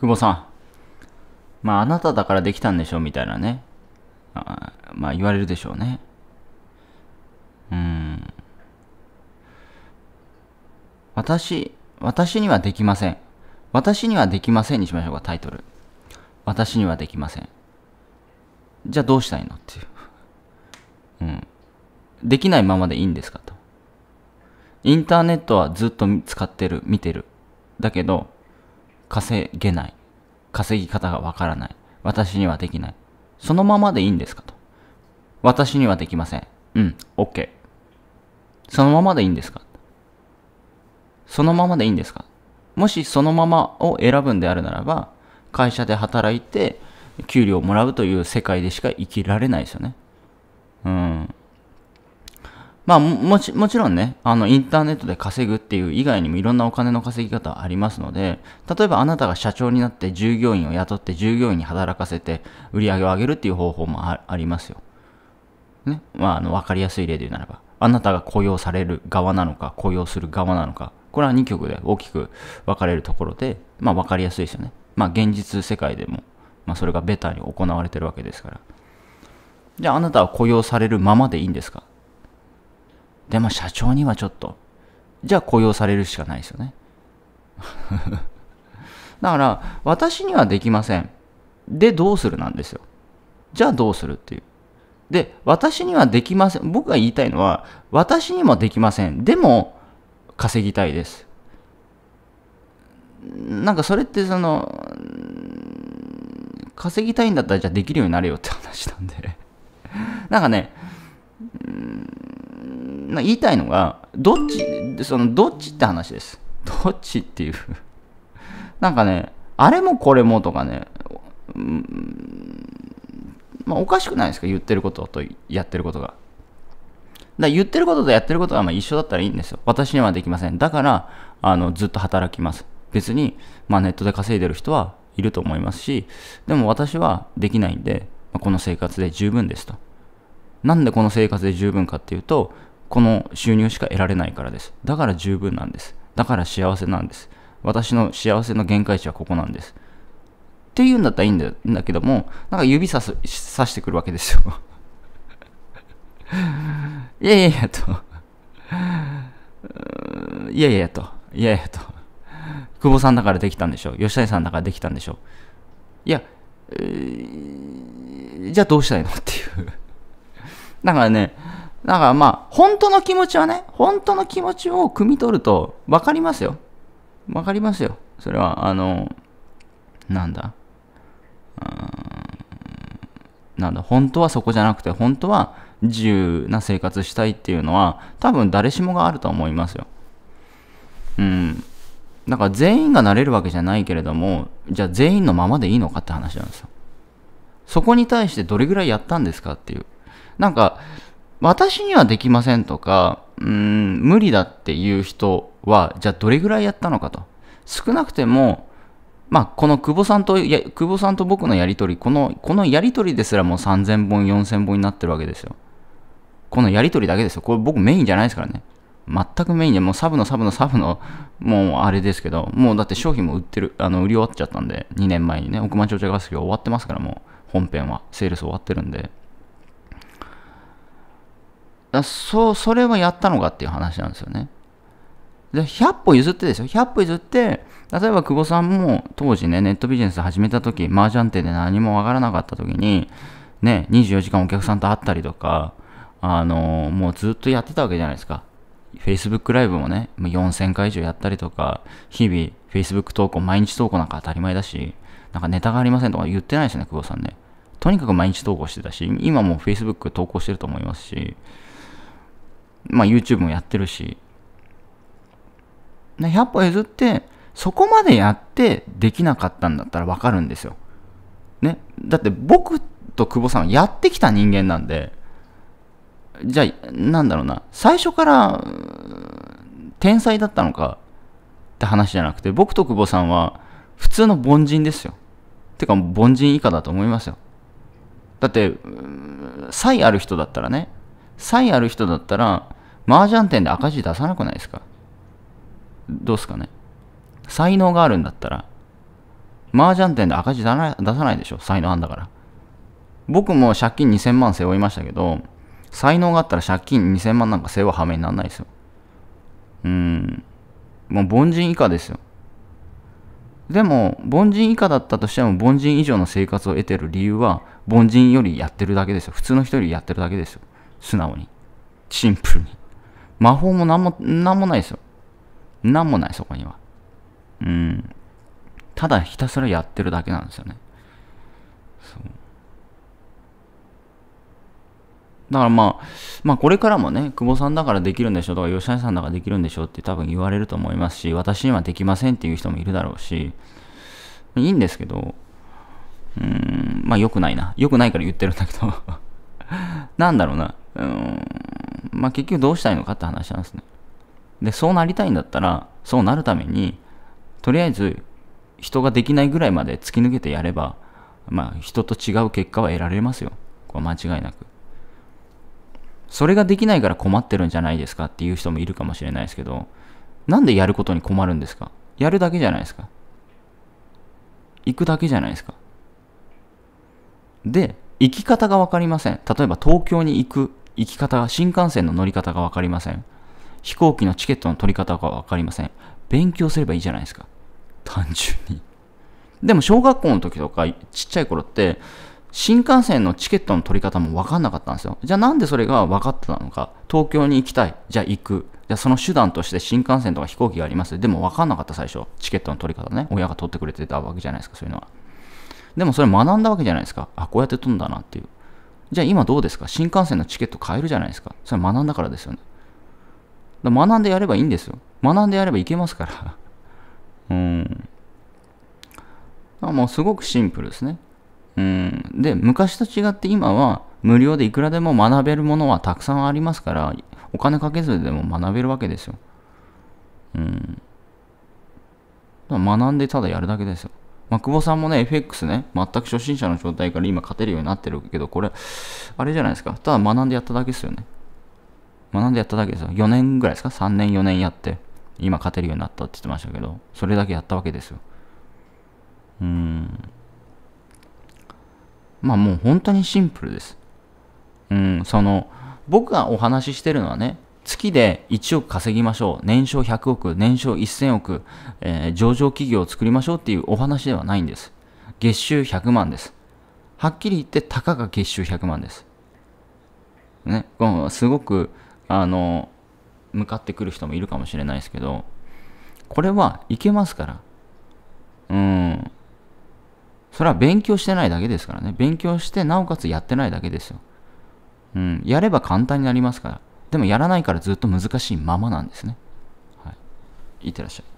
久保さん、まああなただからできたんでしょうみたいなね。あまあ言われるでしょうね。うん。私、私にはできません。私にはできませんにしましょうか、タイトル。私にはできません。じゃあどうしたいのっていう。うん。できないままでいいんですかと。インターネットはずっと使ってる、見てる。だけど、稼げない。稼ぎ方がわからない。私にはできない。そのままでいいんですかと。私にはできません。うん、OK。そのままでいいんですかそのままでいいんですかもしそのままを選ぶんであるならば、会社で働いて、給料をもらうという世界でしか生きられないですよね。うん。まあもち、もちろんね、あの、インターネットで稼ぐっていう以外にもいろんなお金の稼ぎ方ありますので、例えばあなたが社長になって従業員を雇って従業員に働かせて売り上げを上げるっていう方法もありますよ。ね。まあ、あの、わかりやすい例で言うならば、あなたが雇用される側なのか、雇用する側なのか、これは2曲で大きく分かれるところで、まあ、わかりやすいですよね。まあ、現実世界でも、まあ、それがベターに行われてるわけですから。じゃあ、あなたは雇用されるままでいいんですかでも社長にはちょっと、じゃあ雇用されるしかないですよね。だから、私にはできません。で、どうするなんですよ。じゃあどうするっていう。で、私にはできません。僕が言いたいのは、私にもできません。でも、稼ぎたいです。なんかそれってその、稼ぎたいんだったらじゃあできるようになれよって話なんで。なんかね、言いたいのが、どっち、その、どっちって話です。どっちっていうなんかね、あれもこれもとかね、うん、まあ、おかしくないですか言ってることとやってることが。だ言ってることとやってることはまあ一緒だったらいいんですよ。私にはできません。だから、あの、ずっと働きます。別に、まあ、ネットで稼いでる人はいると思いますし、でも私はできないんで、まあ、この生活で十分ですと。なんでこの生活で十分かっていうと、この収入しか得られないからです。だから十分なんです。だから幸せなんです。私の幸せの限界値はここなんです。っていうんだったらいいんだんだけども、なんか指さす、さしてくるわけですよ。いやいやいやと。いやいやと。いやいやと。久保さんだからできたんでしょ。う。吉谷さんだからできたんでしょ。う。いや、えー、じゃあどうしたいのっていう。だからね、だからまあ、本当の気持ちはね、本当の気持ちを汲み取ると分かりますよ。分かりますよ。それは、あの、なんだ。なんだ、本当はそこじゃなくて、本当は自由な生活したいっていうのは、多分誰しもがあると思いますよ。うん。だから全員がなれるわけじゃないけれども、じゃあ全員のままでいいのかって話なんですよ。そこに対してどれぐらいやったんですかっていう。なんか、私にはできませんとか、うん、無理だっていう人は、じゃあどれぐらいやったのかと。少なくても、まあ、この久保さんと久保さんと僕のやりとり、この、このやりとりですらもう3000本、4000本になってるわけですよ。このやりとりだけですよ。これ僕メインじゃないですからね。全くメインで、もうサブのサブのサブの、もうあれですけど、もうだって商品も売ってる、あの、売り終わっちゃったんで、2年前にね、億万長者合宿終わってますから、もう本編は、セールス終わってるんで。そう、それはやったのかっていう話なんですよね。で100歩譲ってですよ。100歩譲って、例えば久保さんも当時ね、ネットビジネス始めた時、麻雀店で何もわからなかった時に、ね、24時間お客さんと会ったりとか、あのー、もうずっとやってたわけじゃないですか。Facebook ライブもね、もう4000回以上やったりとか、日々 Facebook 投稿、毎日投稿なんか当たり前だし、なんかネタがありませんとか言ってないですね、久保さんね。とにかく毎日投稿してたし、今も Facebook 投稿してると思いますし、まあ YouTube もやってるし。ね100歩譲って、そこまでやってできなかったんだったらわかるんですよ。ね。だって僕と久保さんはやってきた人間なんで、じゃあ、なんだろうな、最初から天才だったのかって話じゃなくて、僕と久保さんは普通の凡人ですよ。てか、凡人以下だと思いますよ。だって、才ある人だったらね、才ある人だったら、麻雀店で赤字出さなくないですかどうすかね才能があるんだったら、麻雀店で赤字出さないでしょ才能あんだから。僕も借金2000万背負いましたけど、才能があったら借金2000万なんか背負う羽目にならないですよ。うん。もう凡人以下ですよ。でも、凡人以下だったとしても、凡人以上の生活を得てる理由は、凡人よりやってるだけですよ。普通の人よりやってるだけですよ。素直に。シンプルに。魔法もなんも、なんもないですよ。なんもない、そこには。うん。ただひたすらやってるだけなんですよね。そう。だからまあ、まあこれからもね、久保さんだからできるんでしょとか、吉谷さんだからできるんでしょって多分言われると思いますし、私にはできませんっていう人もいるだろうし、いいんですけど、うーん、まあ良くないな。良くないから言ってるんだけど なんだろうな。うん、まあ結局どうしたいのかって話なんですね。で、そうなりたいんだったら、そうなるために、とりあえず人ができないぐらいまで突き抜けてやれば、まあ人と違う結果は得られますよ。これ間違いなく。それができないから困ってるんじゃないですかっていう人もいるかもしれないですけど、なんでやることに困るんですかやるだけじゃないですか。行くだけじゃないですか。で、行き方がわかりません。例えば東京に行く行き方、新幹線の乗り方がわかりません。飛行機のチケットの取り方がわかりません。勉強すればいいじゃないですか。単純に。でも小学校の時とか、ちっちゃい頃って、新幹線のチケットの取り方も分かんなかったんですよ。じゃあなんでそれが分かってたのか。東京に行きたい。じゃあ行く。じゃあその手段として新幹線とか飛行機があります。でも分かんなかった最初。チケットの取り方ね。親が取ってくれてたわけじゃないですか、そういうのは。でもそれ学んだわけじゃないですか。あ、こうやって取るんだなっていう。じゃあ今どうですか新幹線のチケット買えるじゃないですか。それ学んだからですよね。だ学んでやればいいんですよ。学んでやればいけますから。うん。だもうすごくシンプルですね。うん。で、昔と違って今は無料でいくらでも学べるものはたくさんありますから、お金かけずでも学べるわけですよ。うん。だ学んでただやるだけですよ。まあ、久保さんもね、FX ね、全く初心者の状態から今勝てるようになってるけど、これ、あれじゃないですか。ただ学んでやっただけですよね。学んでやっただけですよ。4年ぐらいですか ?3 年、4年やって、今勝てるようになったって言ってましたけど、それだけやったわけですよ。うーん。まあもう本当にシンプルです。うん、その、僕がお話ししてるのはね、月で1億稼ぎましょう。年商100億、年商1000億、えー、上場企業を作りましょうっていうお話ではないんです。月収100万です。はっきり言って、たかが月収100万です。ね、すごく、あの、向かってくる人もいるかもしれないですけど、これはいけますから。うん。それは勉強してないだけですからね。勉強して、なおかつやってないだけですよ。うん。やれば簡単になりますから。でもやらないからずっと難しいままなんですね。はい。いってらっしゃい。